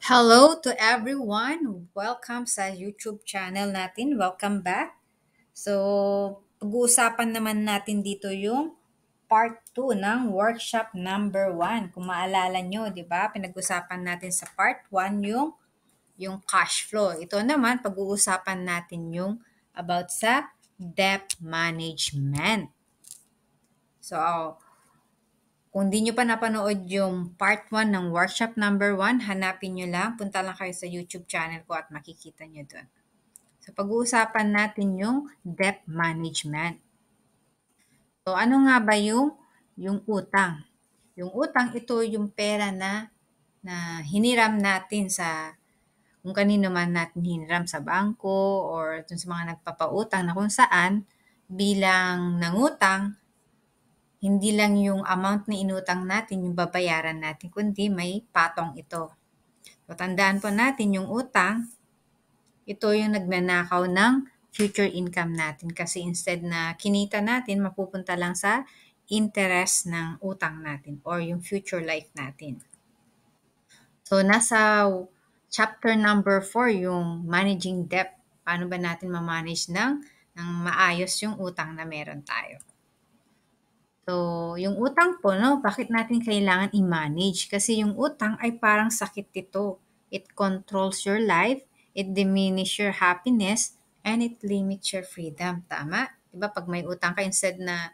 Hello to everyone. Welcome sa YouTube channel natin. Welcome back. So, pag-uusapan naman natin dito yung part 2 ng workshop number 1. Kung maalala nyo, di ba? Pinag-usapan natin sa part 1 yung yung cash flow. Ito naman, pag-uusapan natin yung about sa debt management. So, kung di nyo pa napanood yung part 1 ng workshop number 1, hanapin nyo lang. Punta lang kayo sa YouTube channel ko at makikita nyo doon. So, pag-uusapan natin yung debt management. So, ano nga ba yung, yung utang? Yung utang, ito yung pera na, na hiniram natin sa, kung kanino man natin hiniram sa bangko or sa mga nagpapautang na kung saan, bilang nangutang, hindi lang yung amount na inutang natin yung babayaran natin, kundi may patong ito. So, tandaan po natin yung utang, ito yung nagnanakaw ng future income natin kasi instead na kinita natin, mapupunta lang sa interest ng utang natin or yung future life natin. So, nasa chapter number 4 yung managing debt. Paano ba natin ma-manage ng, ng maayos yung utang na meron tayo? So, yung utang po, no, bakit natin kailangan i-manage? Kasi yung utang ay parang sakit dito. It controls your life, it diminish your happiness, and it limits your freedom. Tama? Diba? Pag may utang ka, instead na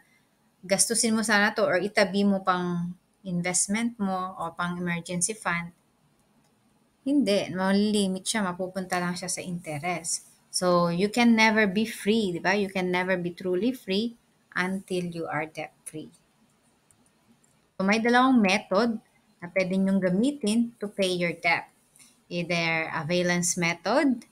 gastusin mo sana to or itabi mo pang investment mo o pang emergency fund, hindi, malilimit siya, mapupunta lang siya sa interest. So, you can never be free, di ba? You can never be truly free until you are debt-free. So may dalawang method na pwede niyong gamitin to pay your debt. Either availance method,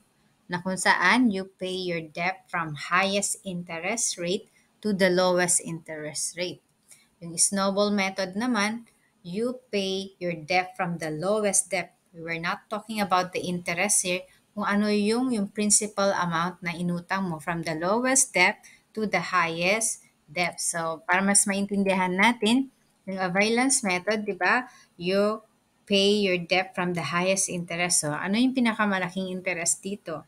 na kung saan you pay your debt from highest interest rate to the lowest interest rate. Yung snowball method naman, you pay your debt from the lowest debt. We were not talking about the interest here, kung ano yung, yung principal amount na inutang mo from the lowest debt to the highest depth. So, para mas maintindihan natin, yung availance method, di ba? You pay your debt from the highest interest. So, ano yung pinakamalaking interest dito?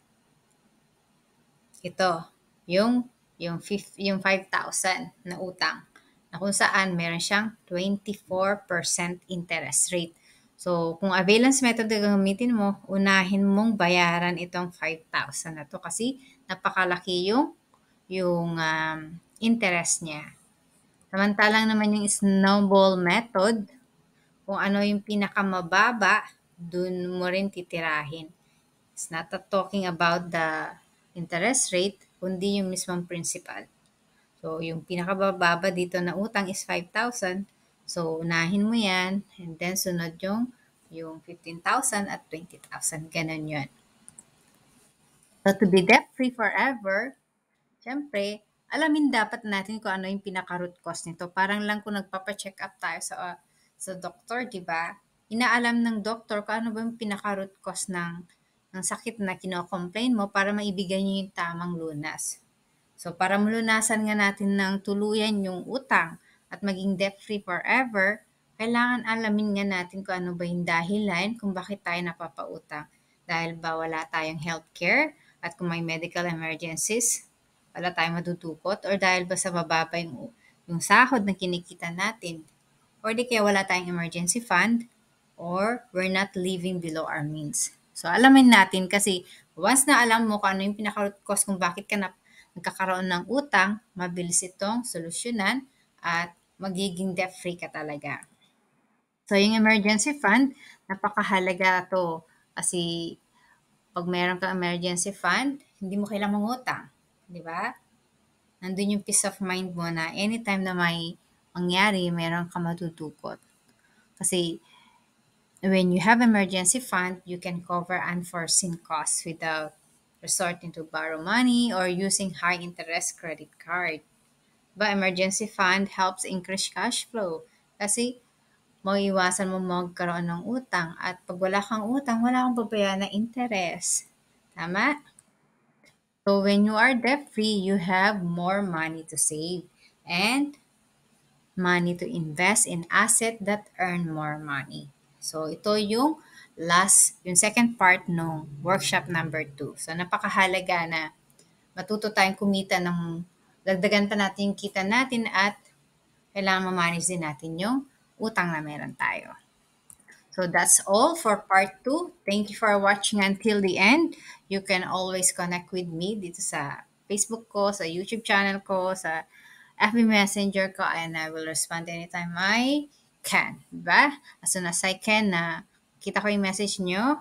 Ito, yung yung, 5, yung 5,000 na utang na kung saan meron siyang 24% interest rate. So, kung availance method na gamitin mo, unahin mong bayaran itong 5,000 na to kasi napakalaki yung yung um, interest niya. Samantalang naman yung snowball method, kung ano yung pinakamababa, dun mo rin titirahin. It's not talking about the interest rate, kundi yung mismong principal. So, yung pinakabababa dito na utang is 5,000. So, unahin mo yan. And then, sunod yung, yung 15,000 at 20,000. Ganon yun. So, to be debt-free forever, syempre, alamin dapat natin kung ano yung pinaka-root cause nito. Parang lang kung nagpapa-check up tayo sa, uh, sa doktor, di ba? Inaalam ng doktor kung ano ba yung pinaka-root cause ng, ng sakit na kino-complain mo para maibigay niyo yung tamang lunas. So, para malunasan nga natin ng tuluyan yung utang at maging debt-free forever, kailangan alamin nga natin kung ano ba yung dahilan kung bakit tayo napapautang. Dahil ba wala tayong healthcare at kung may medical emergencies, pala tayo madudukot or dahil ba sa mababa yung, yung sahod na kinikita natin or di kaya wala tayong emergency fund or we're not living below our means. So alamin natin kasi once na alam mo kung ano yung pinaka-root cause kung bakit ka na, nagkakaroon ng utang, mabilis itong solusyonan at magiging debt-free ka talaga. So yung emergency fund, napakahalaga to kasi pag meron kang emergency fund, hindi mo kailangang mangutang di ba? Nandun yung peace of mind mo na anytime na may mangyari, meron ka matutukot. Kasi when you have emergency fund, you can cover unforeseen costs without resorting to borrow money or using high interest credit card. But emergency fund helps increase cash flow kasi maiwasan mo magkaroon ng utang at pag wala kang utang, wala kang babayaran na interest. Tama? So when you are debt free, you have more money to save and money to invest in asset that earn more money. So ito yung last, yung second part ng workshop number 2. So napakahalaga na matuto tayong kumita ng, dagdagan pa natin yung kita natin at kailangan ma-manage din natin yung utang na meron tayo. So that's all for part 2. Thank you for watching until the end. You can always connect with me dito sa Facebook ko, sa YouTube channel ko, sa FB Messenger ko, and I will respond anytime I can. Diba? As soon as I can, na uh, kita ko yung message nyo,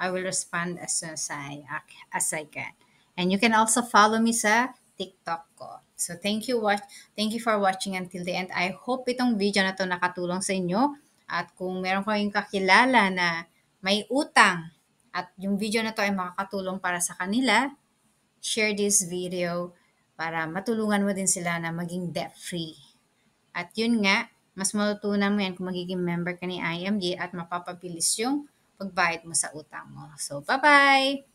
I will respond as soon as I, as I can. And you can also follow me sa TikTok ko. So thank you watch thank you for watching until the end. I hope itong video na to nakatulong sa inyo at kung meron kayong kakilala na may utang at yung video na to ay makakatulong para sa kanila, share this video para matulungan mo din sila na maging debt-free. At yun nga, mas matutunan mo yan kung magiging member ka ni IMG at mapapabilis yung pagbayad mo sa utang mo. So, bye-bye!